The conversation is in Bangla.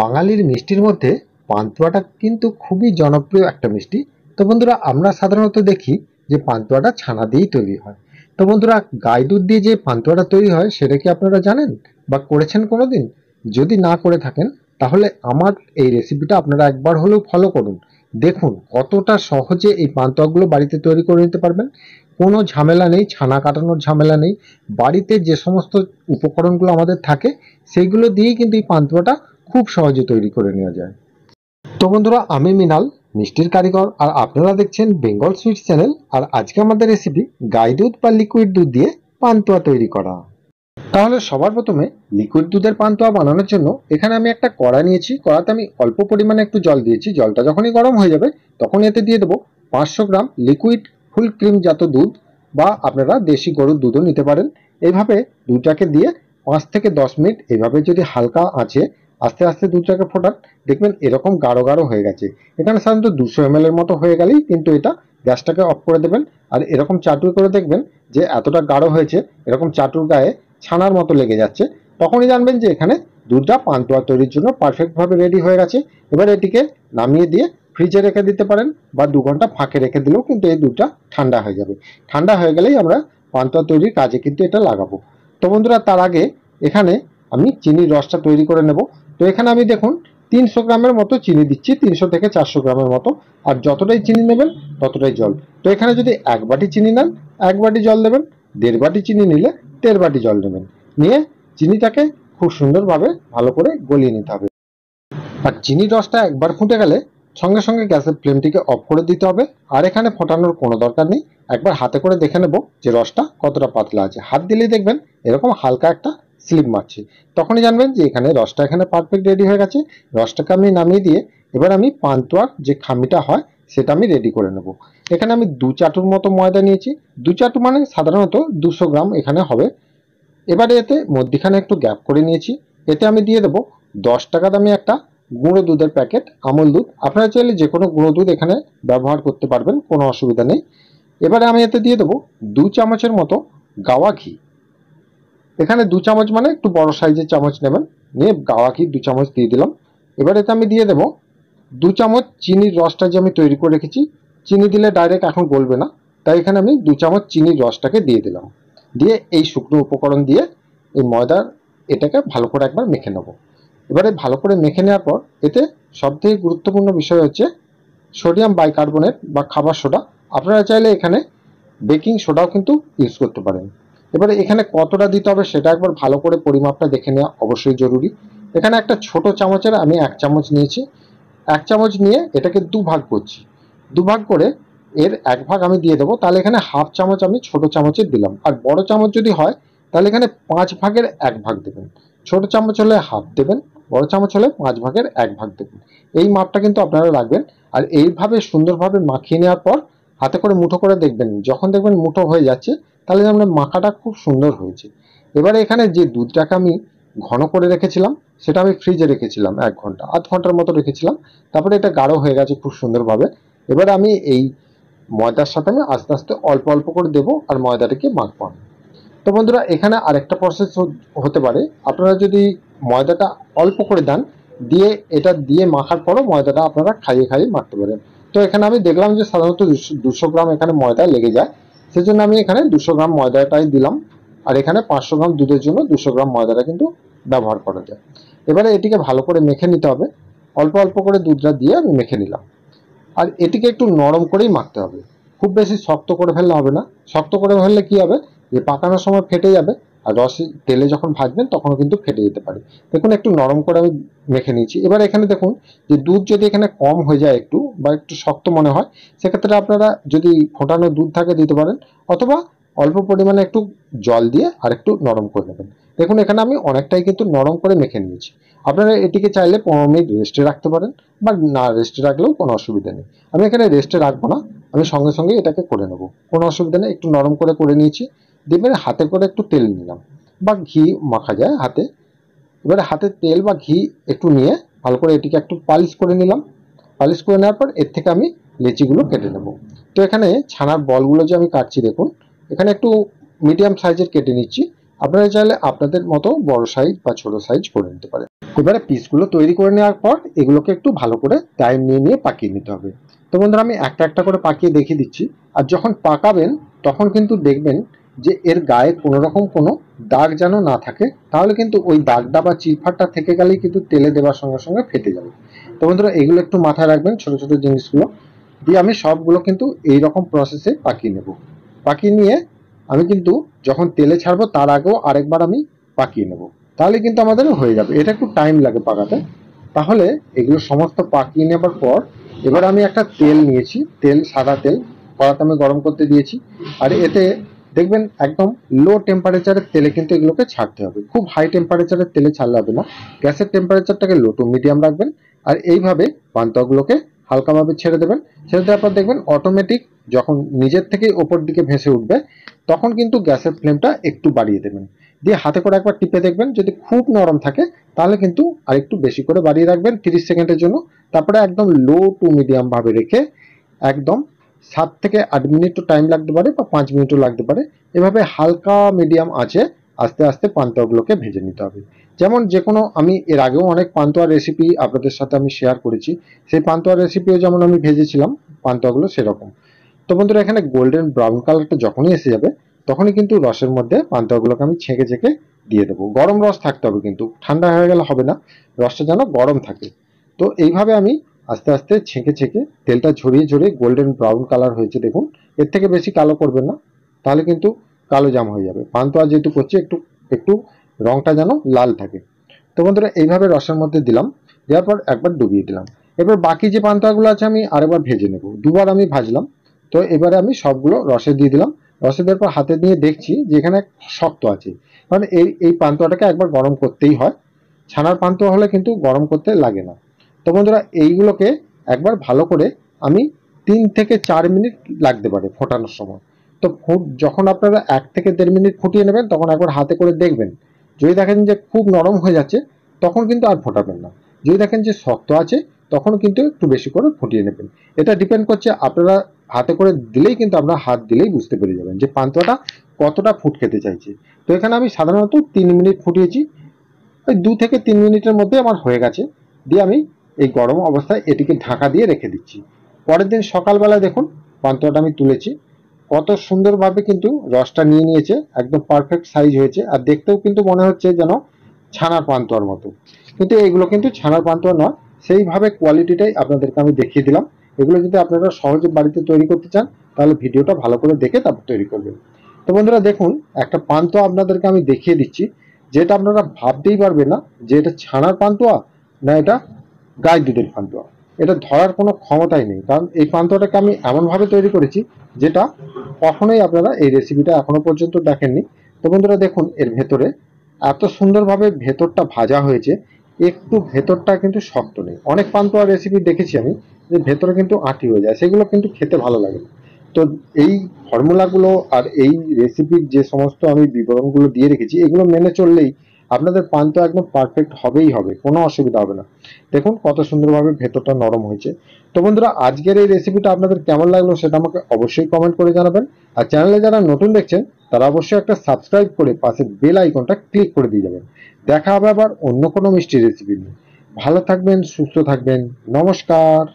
বাঙালির মিষ্টির মধ্যে পান্তুয়াটা কিন্তু খুবই জনপ্রিয় একটা মিষ্টি তো বন্ধুরা আমরা সাধারণত দেখি যে পান্তুয়াটা ছানা দিয়েই তৈরি হয় তো বন্ধুরা গাই দুধ দিয়ে যে পান্তুয়াটা তৈরি হয় সেটা কি আপনারা জানেন বা করেছেন কোনো দিন যদি না করে থাকেন তাহলে আমার এই রেসিপিটা আপনারা একবার হলেও ফলো করুন দেখুন কতটা সহজে এই পান্তুয়াগুলো বাড়িতে তৈরি করে নিতে পারবেন কোনো ঝামেলা নেই ছানা কাটানোর ঝামেলা নেই বাড়িতে যে সমস্ত উপকরণগুলো আমাদের থাকে সেইগুলো দিয়েই কিন্তু এই পান্তুয়াটা খুব সহজে তৈরি করে নেওয়া যায় তো বন্ধুরা আমি মিনাল মিষ্টির কারিগর আর আপনারা দেখছেন বেঙ্গল সুইটস চ্যানেল আর আজকে আমাদের রেসিপি গাই দুধ বা লিকুইড দুধ দিয়ে পান্তুয়া তৈরি করা তাহলে সবার প্রথমে লিকুইড দুধের পান্তুয়া বানানোর জন্য এখানে আমি একটা কড়া নিয়েছি কড়াতে আমি অল্প পরিমাণে একটু জল দিয়েছি জলটা যখনই গরম হয়ে যাবে তখন এতে দিয়ে দেবো পাঁচশো গ্রাম লিকুইড ফুল ক্রিম জাত দুধ বা আপনারা দেশি গরুর দুধও নিতে পারেন এইভাবে দুধটাকে দিয়ে পাঁচ থেকে দশ মিনিট এভাবে যদি হালকা আছে আস্তে আস্তে দু চাকে ফোটান দেখবেন এরকম গাঢ় গাঢ় হয়ে গেছে এখানে সাধারণত দুশো এম এর মতো হয়ে গেলেই কিন্তু এটা গ্যাসটাকে অফ করে দেবেন আর এরকম চাটু করে দেখবেন যে এতটা গাঢ় হয়েছে এরকম চাটুর গায়ে ছানার মতো লেগে যাচ্ছে তখনই জানবেন যে এখানে দুধটা পান্তুয়া তৈরির জন্য পারফেক্টভাবে রেডি হয়ে গেছে এবার এটিকে নামিয়ে দিয়ে ফ্রিজে রেখে দিতে পারেন বা দু ঘন্টা ফাঁকে রেখে দিলেও কিন্তু এই দুধটা ঠান্ডা হয়ে যাবে ঠান্ডা হয়ে গেলেই আমরা পান্তুয়া তৈরির কাজে কিন্তু এটা লাগাবো তো বন্ধুরা তার আগে এখানে আমি চিনির রসটা তৈরি করে নেব তো এখানে আমি দেখুন তিনশো গ্রামের মতো চিনি দিচ্ছি তিনশো থেকে চারশো গ্রামের মতো আর যতটাই চিনি নেবেন ততটাই জল তো এখানে যদি এক বাটি চিনি নেন এক বাটি জল দেবেন দেড় বাটি চিনি নিলে দেড় বাটি জল নেবেন নিয়ে চিনিটাকে খুব সুন্দরভাবে ভালো করে গলিয়ে নিতে হবে আর চিনির রসটা একবার ফুটে গেলে সঙ্গে সঙ্গে গ্যাসের ফ্লেমটিকে অফ করে দিতে হবে আর এখানে ফোটানোর কোনো দরকার নেই একবার হাতে করে দেখে নেব যে রসটা কতটা পাতলা আছে হাত দিলেই দেখবেন এরকম হালকা একটা স্লিপ মারছি তখনই জানবেন যে এখানে রসটা এখানে পারফেক্ট রেডি হয়ে গেছে রসটাকে আমি নামিয়ে দিয়ে এবার আমি পান্তুয়ার যে খামিটা হয় সেটা আমি রেডি করে নেব এখানে আমি দু চাটুর মতো ময়দা নিয়েছি দু চাটু মানে সাধারণত দুশো গ্রাম এখানে হবে এবারে এতে মধ্যিখানে একটু গ্যাপ করে নিয়েছি এতে আমি দিয়ে দেবো দশ টাকা দামি একটা গুঁড়ো দুধের প্যাকেট আমল দুধ আপনারা চাইলে যে কোনো গুঁড়ো দুধ এখানে ব্যবহার করতে পারবেন কোনো অসুবিধা নেই এবারে আমি এতে দিয়ে দেবো দু চামচের মতো গাওয়া ঘি এখানে দু চামচ মানে একটু বড় সাইজের চামচ নেবেন নিয়ে গাওয়া কি দু চামচ দিয়ে দিলাম এবার এতে আমি দিয়ে দেবো দু চামচ চিনির রসটা যে আমি তৈরি করে রেখেছি চিনি দিলে ডাইরেক্ট এখন গলবে না তাই এখানে আমি দু চামচ চিনির রসটাকে দিয়ে দিলাম দিয়ে এই শুকনো উপকরণ দিয়ে এই ময়দার এটাকে ভালো করে একবার মেখে নেব এবারে ভালো করে মেখে নেওয়ার পর এতে সবথেকে গুরুত্বপূর্ণ বিষয় হচ্ছে সোডিয়াম বাইকার্বনেট বা খাবার সোডা আপনারা চাইলে এখানে বেকিং সোডাও কিন্তু ইউজ করতে পারেন এবারে এখানে কতটা দিতে হবে সেটা একবার ভালো করে পরিমাপটা দেখে নেওয়া অবশ্যই জরুরি এখানে একটা ছোট চামচের আমি এক চামচ নিয়েছি এক চামচ নিয়ে এটাকে দুভাগ করছি দুভাগ করে এর এক ভাগ আমি দিয়ে দেবো তাহলে এখানে হাফ চামচ আমি ছোট চামচের দিলাম আর বড় চামচ যদি হয় তাহলে এখানে পাঁচ ভাগের এক ভাগ দেবেন ছোট চামচ হলে হাফ দেবেন বড় চামচ হলে পাঁচ ভাগের এক ভাগ দেবেন এই মাপটা কিন্তু আপনারা রাখবেন আর এইভাবে সুন্দরভাবে মাখিয়ে নেওয়ার পর হাতে করে মুঠো করে দেখবেন যখন দেখবেন মুঠো হয়ে যাচ্ছে তাহলে আমরা মাখাটা খুব সুন্দর হয়েছে এবারে এখানে যে দুধটাকে আমি ঘন করে রেখেছিলাম সেটা আমি ফ্রিজে রেখেছিলাম এক ঘন্টা আধ ঘন্টার মতো রেখেছিলাম তারপরে এটা গাঢ় হয়ে গেছে খুব সুন্দরভাবে এবার আমি এই ময়দার সাথে আমি আস্তে আস্তে অল্প অল্প করে দেবো আর ময়দাটাকে মাখবো তো বন্ধুরা এখানে আরেকটা প্রসেস হতে পারে আপনারা যদি ময়দাটা অল্প করে দেন দিয়ে এটা দিয়ে মাখার পরও ময়দাটা আপনারা খাইয়ে খাইয়ে মাখতে পারেন তো এখানে আমি দেখলাম যে সাধারণত দুশো গ্রাম এখানে ময়দা লেগে যায় সেজন্য আমি এখানে দুশো গ্রাম ময়দাটাই দিলাম আর এখানে পাঁচশো গ্রাম দুধের জন্য দুশো গ্রাম ময়দাটা কিন্তু ব্যবহার করা যায় এবারে এটিকে ভালো করে মেখে নিতে হবে অল্প অল্প করে দুধটা দিয়ে আমি মেখে নিলাম আর এটিকে একটু নরম করেই মাখতে হবে খুব বেশি শক্ত করে ফেললে হবে না শক্ত করে ফেললে কি হবে যে পাকানোর সময় ফেটে যাবে আর রসে তেলে যখন ভাজবেন তখনও কিন্তু ফেটে যেতে পারে দেখুন একটু নরম করে আমি মেখে নিয়েছি এবার এখানে দেখুন যে দুধ যদি এখানে কম হয়ে যায় একটু বা একটু শক্ত মনে হয় সেক্ষেত্রে আপনারা যদি ফোটানো দুধ থাকে দিতে পারেন অথবা অল্প পরিমাণে একটু জল দিয়ে আর একটু নরম করে নেবেন দেখুন এখানে আমি অনেকটাই কিন্তু নরম করে মেখে নিয়েছি আপনারা এটিকে চাইলে পনেরো মিনিট রেস্টে রাখতে পারেন বা না রেস্টে রাখলেও কোনো অসুবিধা নেই আমি এখানে রেস্টে রাখবো না আমি সঙ্গে সঙ্গে এটাকে করে নেব কোনো অসুবিধা নেই একটু নরম করে করে নিয়েছি দেখবেন হাতে করে একটু তেল নিলাম বা ঘি মাখা যায় হাতে এবারে হাতে তেল বা ঘি একটু নিয়ে ভালো করে এটিকে একটু পালিশ করে নিলাম পালিশ করে নেওয়ার পর এর থেকে আমি লেচিগুলো কেটে নেব তো এখানে ছানার বলগুলো যে আমি কাটছি দেখুন এখানে একটু মিডিয়াম সাইজের কেটে নিচ্ছি আপনারা চাইলে আপনাদের মতো বড় সাইজ বা ছোট সাইজ করে নিতে পারেন এবারে পিসগুলো তৈরি করে নেওয়ার পর এগুলোকে একটু ভালো করে টাইম নিয়ে নিয়ে পাকিয়ে নিতে হবে তো বন্ধুরা আমি একটা একটা করে পাকিয়ে দেখিয়ে দিচ্ছি আর যখন পাকাবেন তখন কিন্তু দেখবেন যে এর গায়ে কোনো রকম কোনো দাগ যেন না থাকে তাহলে কিন্তু ওই দাগটা বা চিরফাটটা থেকে গেলেই কিন্তু তেলে দেওয়ার সঙ্গে সঙ্গে ফেটে যাবে তো বন্ধুরা এগুলো একটু মাথায় রাখবেন ছোট ছোট জিনিসগুলো দিয়ে আমি সবগুলো কিন্তু এই রকম প্রসেসে পাকিয়ে নেব পাকিয়ে নিয়ে আমি কিন্তু যখন তেলে ছাড়বো তার আগেও আরেকবার আমি পাকিয়ে নেব তাহলে কিন্তু আমাদের হয়ে যাবে এটা একটু টাইম লাগে পাকাতে তাহলে এগুলো সমস্ত পাকিয়ে নেবার পর এবার আমি একটা তেল নিয়েছি তেল সাদা তেল কড়াতে আমি গরম করতে দিয়েছি আর এতে দেখবেন একদম লো টেম্পারেচারের তেলে কিন্তু এগুলোকে ছাড়তে হবে খুব হাই টেম্পারেচারের তেলে ছাড়লে হবে না গ্যাসের টেম্পারেচারটাকে লো টু মিডিয়াম রাখবেন আর এইভাবে পান্তাগুলোকে হালকাভাবে ছেড়ে দেবেন ছেড়ে দেওয়ার পর দেখবেন অটোমেটিক যখন নিজের থেকেই ওপর দিকে ভেসে উঠবে তখন কিন্তু গ্যাসের ফ্লেমটা একটু বাড়িয়ে দেবেন দিয়ে হাতে করে একবার টিপে দেখবেন যদি খুব নরম থাকে তাহলে কিন্তু আরেকটু বেশি করে বাড়িয়ে রাখবেন তিরিশ সেকেন্ডের জন্য তারপরে একদম লো টু মিডিয়াম ভাবে রেখে একদম সাত থেকে আট মিনিটও টাইম লাগতে পারে বা পাঁচ মিনিটও লাগতে পারে এভাবে হালকা মিডিয়াম আছে আস্তে আস্তে পান্তাগুলোকে ভেজে নিতে হবে যেমন যে কোনো আমি এর আগেও অনেক পান্তুয়া রেসিপি আপনাদের সাথে আমি শেয়ার করেছি সেই পান্তুয়া রেসিপিও যেমন আমি ভেজেছিলাম পান্তুয়াগুলো সেরকম তো বন্ধুরা এখানে গোল্ডেন ব্রাউন কালারটা যখনই এসে যাবে তখনই কিন্তু রসের মধ্যে পান্তুয়াগুলোকে আমি ছেঁকে ছেঁকে দিয়ে দেবো গরম রস থাকতে হবে কিন্তু ঠান্ডা হয়ে গেলে হবে না রসটা যেন গরম থাকে তো এইভাবে আমি আস্তে আস্তে ছেঁকে ছেঁকে তেলটা ঝরিয়ে ঝরিয়ে গোল্ডেন ব্রাউন কালার হয়েছে দেখুন এর থেকে বেশি কালো করবেন না তাহলে কিন্তু কালো জাম হয়ে যাবে পান্তুয়া যেহেতু করছি একটু একটু রংটা যেন লাল থাকে তো বন্ধুরা এইভাবে রসের মধ্যে দিলাম দেওয়ার পর একবার ডুবিয়ে দিলাম এবার বাকি যে পান্তাগুলো আছে আমি আরেকবার ভেজে নেব দুবার আমি ভাজলাম তো এবারে আমি সবগুলো রসে দিয়ে দিলাম রসে দেওয়ার পর হাতে নিয়ে দেখছি যে এখানে শক্ত আছে কারণ এই এই পান্তুয়াটাকে একবার গরম করতেই হয় ছানার পান্তুয়া হলে কিন্তু গরম করতে লাগে না তো বন্ধুরা এইগুলোকে একবার ভালো করে আমি তিন থেকে চার মিনিট লাগতে পারে ফোটানোর সময় তো ফুট যখন আপনারা এক থেকে দেড় মিনিট ফুটিয়ে নেবেন তখন একবার হাতে করে দেখবেন যদি দেখেন যে খুব নরম হয়ে যাচ্ছে তখন কিন্তু আর ফোটাবেন না যদি দেখেন যে শক্ত আছে তখন কিন্তু একটু বেশি করে ফুটিয়ে নেবেন এটা ডিপেন্ড করছে আপনারা হাতে করে দিলেই কিন্তু আপনারা হাত দিলেই বুঝতে পেরে যাবেন যে পান্তুয়াটা কতটা ফুট খেতে চাইছে তো এখানে আমি সাধারণত তিন মিনিট ফুটিয়েছি ওই দু থেকে তিন মিনিটের মধ্যে আমার হয়ে গেছে দিয়ে আমি এই গরম অবস্থায় এটিকে ঢাকা দিয়ে রেখে দিচ্ছি পরের দিন সকালবেলা দেখুন পান্তুয়াটা আমি তুলেছি কত সুন্দরভাবে কিন্তু রসটা নিয়ে নিয়েছে একদম পারফেক্ট সাইজ হয়েছে আর দেখতেও কিন্তু মনে হচ্ছে যেন ছানার পান্তোয়ার মতো কিন্তু এগুলো কিন্তু ছানার পান্তোয়া নয় সেইভাবে কোয়ালিটিটাই আপনাদেরকে আমি দেখিয়ে দিলাম এগুলো যদি আপনারা সহজে বাড়িতে তৈরি করতে চান তাহলে ভিডিওটা ভালো করে দেখে তারপর তৈরি করবেন তো বন্ধুরা দেখুন একটা পান্তোয়া আপনাদেরকে আমি দেখিয়ে দিচ্ছি যেটা আপনারা ভাবতেই পারবেন না যে এটা ছানার পান্তোয়া না এটা গায়ে দুধের পান্তোয়া এটা ধরার কোনো ক্ষমতাই নেই কারণ এই পান্তটাকে আমি এমনভাবে তৈরি করেছি যেটা কখনোই আপনারা এই রেসিপিটা এখনো পর্যন্ত দেখেননি তো বন্ধুরা দেখুন এর ভেতরে এত সুন্দরভাবে ভেতরটা ভাজা হয়েছে একটু ভেতরটা কিন্তু শক্ত নেই অনেক পান্তোয়া রেসিপি দেখেছি আমি যে ভেতরে কিন্তু আঁটি হয়ে যায় সেগুলো কিন্তু খেতে ভালো লাগে তো এই ফর্মুলাগুলো আর এই রেসিপির যে সমস্ত আমি বিবরণগুলো দিয়ে রেখেছি এগুলো মেনে চললেই আপনাদের পান তো একদম পারফেক্ট হবেই হবে কোনো অসুবিধা হবে না দেখুন কত সুন্দরভাবে ভেতরটা নরম হয়েছে তো বন্ধুরা আজকের এই রেসিপিটা আপনাদের কেমন লাগলো সেটা আমাকে অবশ্যই কমেন্ট করে জানাবেন আর চ্যানেলে যারা নতুন দেখছেন তারা অবশ্যই একটা সাবস্ক্রাইব করে পাশে বেল আইকনটা ক্লিক করে দিয়ে যাবেন দেখা হবে আবার অন্য কোনো মিষ্টি রেসিপি নিয়ে ভালো থাকবেন সুস্থ থাকবেন নমস্কার